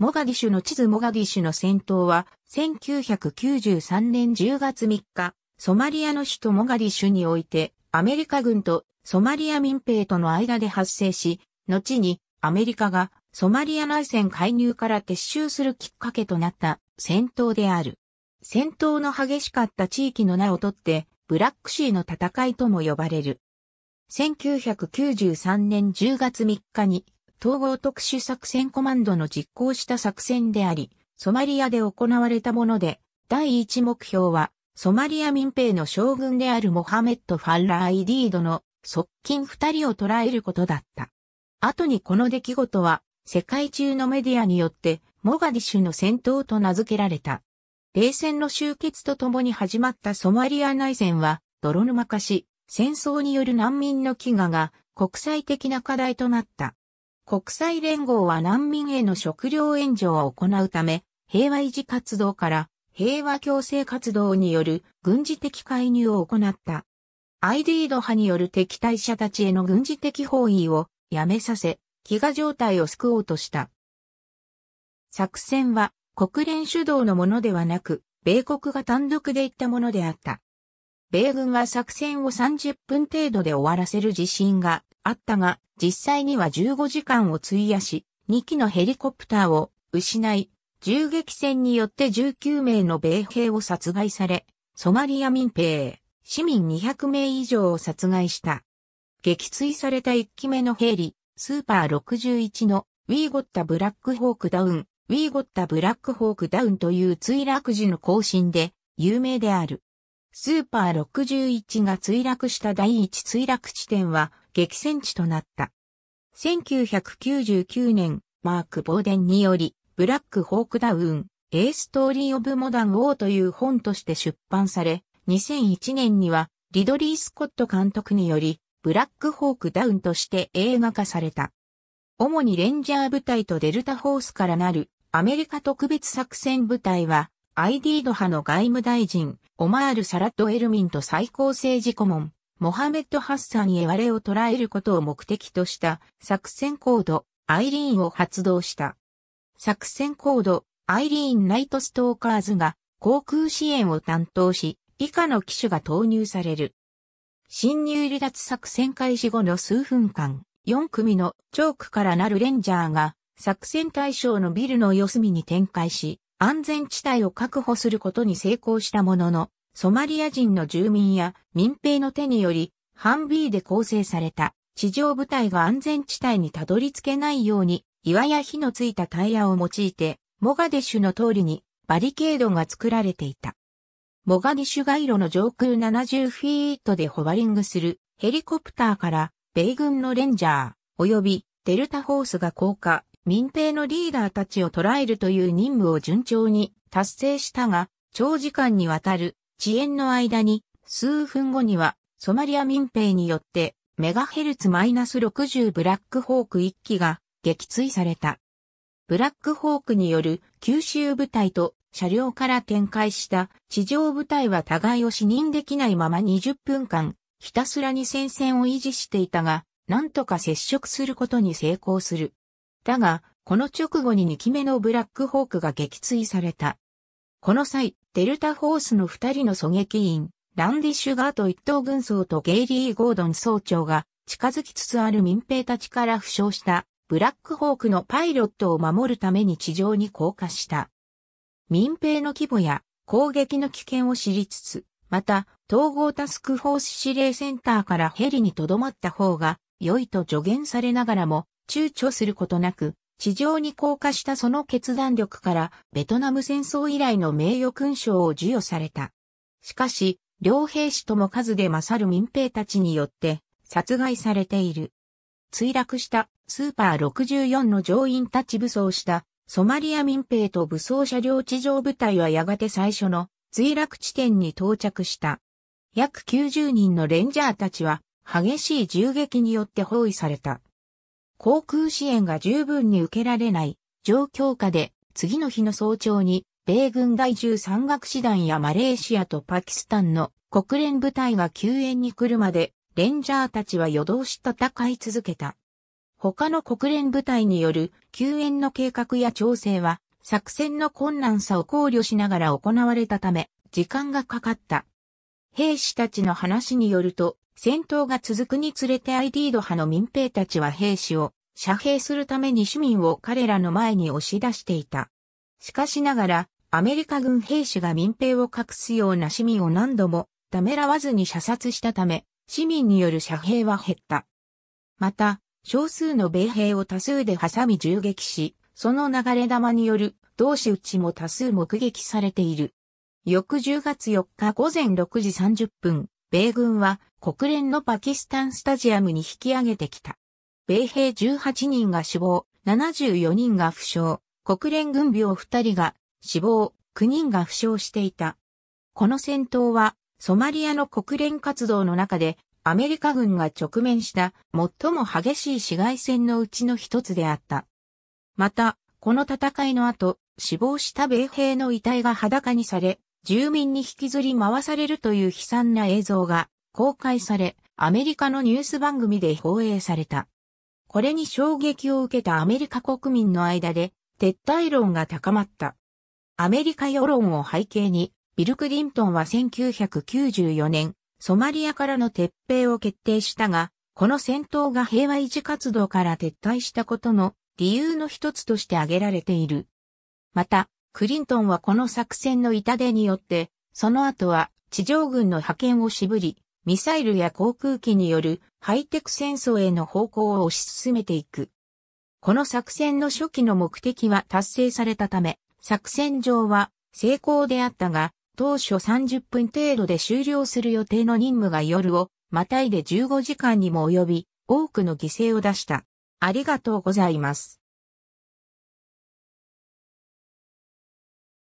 モガディシュの地図モガディシュの戦闘は、1993年10月3日、ソマリアの首都モガディシュにおいて、アメリカ軍とソマリア民兵との間で発生し、後にアメリカがソマリア内戦介入から撤収するきっかけとなった戦闘である。戦闘の激しかった地域の名をとって、ブラックシーの戦いとも呼ばれる。1993年10月3日に統合特殊作戦コマンドの実行した作戦であり、ソマリアで行われたもので、第一目標は、ソマリア民兵の将軍であるモハメッド・ファッラー・イディードの側近二人を捕らえることだった。後にこの出来事は、世界中のメディアによって、モガディシュの戦闘と名付けられた。冷戦の終結とともに始まったソマリア内戦は、泥沼化し、戦争による難民の飢餓が国際的な課題となった。国際連合は難民への食料援助を行うため、平和維持活動から平和共生活動による軍事的介入を行った。アイディード派による敵対者たちへの軍事的包囲をやめさせ、飢餓状態を救おうとした。作戦は国連主導のものではなく、米国が単独で行ったものであった。米軍は作戦を30分程度で終わらせる自信があったが、実際には15時間を費やし、2機のヘリコプターを失い、銃撃戦によって19名の米兵を殺害され、ソマリア民兵、市民200名以上を殺害した。撃墜された1機目のヘリ、スーパー61のウィーゴッタ・ブラックホークダウン、ウィーゴッタ・ブラックホークダウンという墜落時の更新で有名である。スーパー61が墜落した第一墜落地点は激戦地となった。1999年、マーク・ボーデンにより、ブラック・ホーク・ダウン、エーストーリー・オブ・モダン・ウォーという本として出版され、2001年には、リドリー・スコット監督により、ブラック・ホーク・ダウンとして映画化された。主にレンジャー部隊とデルタホースからなるアメリカ特別作戦部隊は、アイディード派の外務大臣、オマール・サラット・エルミンと最高政治顧問、モハメッド・ハッサン・へ我を捉えることを目的とした作戦コード、アイリーンを発動した。作戦コード、アイリーン・ナイト・ストーカーズが航空支援を担当し、以下の機種が投入される。侵入離脱作戦開始後の数分間、4組のチョークからなるレンジャーが作戦対象のビルの四隅に展開し、安全地帯を確保することに成功したものの、ソマリア人の住民や民兵の手により、ビーで構成された地上部隊が安全地帯にたどり着けないように、岩や火のついたタイヤを用いて、モガディシュの通りにバリケードが作られていた。モガディシュ街路の上空70フィートでホバリングするヘリコプターから米軍のレンジャー及びデルタホースが降下、民兵のリーダーたちを捕らえるという任務を順調に達成したが、長時間にわたる遅延の間に、数分後には、ソマリア民兵によって、メガヘルツマイナス -60 ブラックホーク1機が撃墜された。ブラックホークによる九州部隊と車両から展開した地上部隊は互いを視認できないまま20分間、ひたすらに戦線を維持していたが、なんとか接触することに成功する。だが、この直後に2機目のブラックホークが撃墜された。この際、デルタフォースの二人の狙撃員、ランディ・シュガート一等軍曹とゲイリー・ゴードン総長が近づきつつある民兵たちから負傷したブラックホークのパイロットを守るために地上に降下した。民兵の規模や攻撃の危険を知りつつ、また統合タスクフォース指令センターからヘリに留まった方が良いと助言されながらも躊躇することなく地上に降下したその決断力からベトナム戦争以来の名誉勲章を授与された。しかし、両兵士とも数で勝る民兵たちによって殺害されている。墜落したスーパー64の乗員たち武装したソマリア民兵と武装車両地上部隊はやがて最初の墜落地点に到着した。約90人のレンジャーたちは激しい銃撃によって包囲された。航空支援が十分に受けられない状況下で次の日の早朝に米軍第13学師団やマレーシアとパキスタンの国連部隊が救援に来るまでレンジャーたちは夜通し戦い続けた。他の国連部隊による救援の計画や調整は作戦の困難さを考慮しながら行われたため時間がかかった。兵士たちの話によると、戦闘が続くにつれてアイディード派の民兵たちは兵士を遮蔽するために市民を彼らの前に押し出していた。しかしながら、アメリカ軍兵士が民兵を隠すような市民を何度もためらわずに射殺したため、市民による遮蔽は減った。また、少数の米兵を多数で挟み銃撃し、その流れ弾による同士撃ちも多数目撃されている。翌10月4日午前6時30分、米軍は国連のパキスタンスタジアムに引き上げてきた。米兵18人が死亡、74人が負傷、国連軍病2人が死亡、9人が負傷していた。この戦闘は、ソマリアの国連活動の中で、アメリカ軍が直面した最も激しい市街戦のうちの一つであった。また、この戦いの後、死亡した米兵の遺体が裸にされ、住民に引きずり回されるという悲惨な映像が公開され、アメリカのニュース番組で放映された。これに衝撃を受けたアメリカ国民の間で、撤退論が高まった。アメリカ世論を背景に、ビル・クリントンは1994年、ソマリアからの撤兵を決定したが、この戦闘が平和維持活動から撤退したことの理由の一つとして挙げられている。また、クリントンはこの作戦の痛手によって、その後は地上軍の派遣を渋り、ミサイルや航空機によるハイテク戦争への方向を推し進めていく。この作戦の初期の目的は達成されたため、作戦上は成功であったが、当初30分程度で終了する予定の任務が夜をまたいで15時間にも及び、多くの犠牲を出した。ありがとうございます。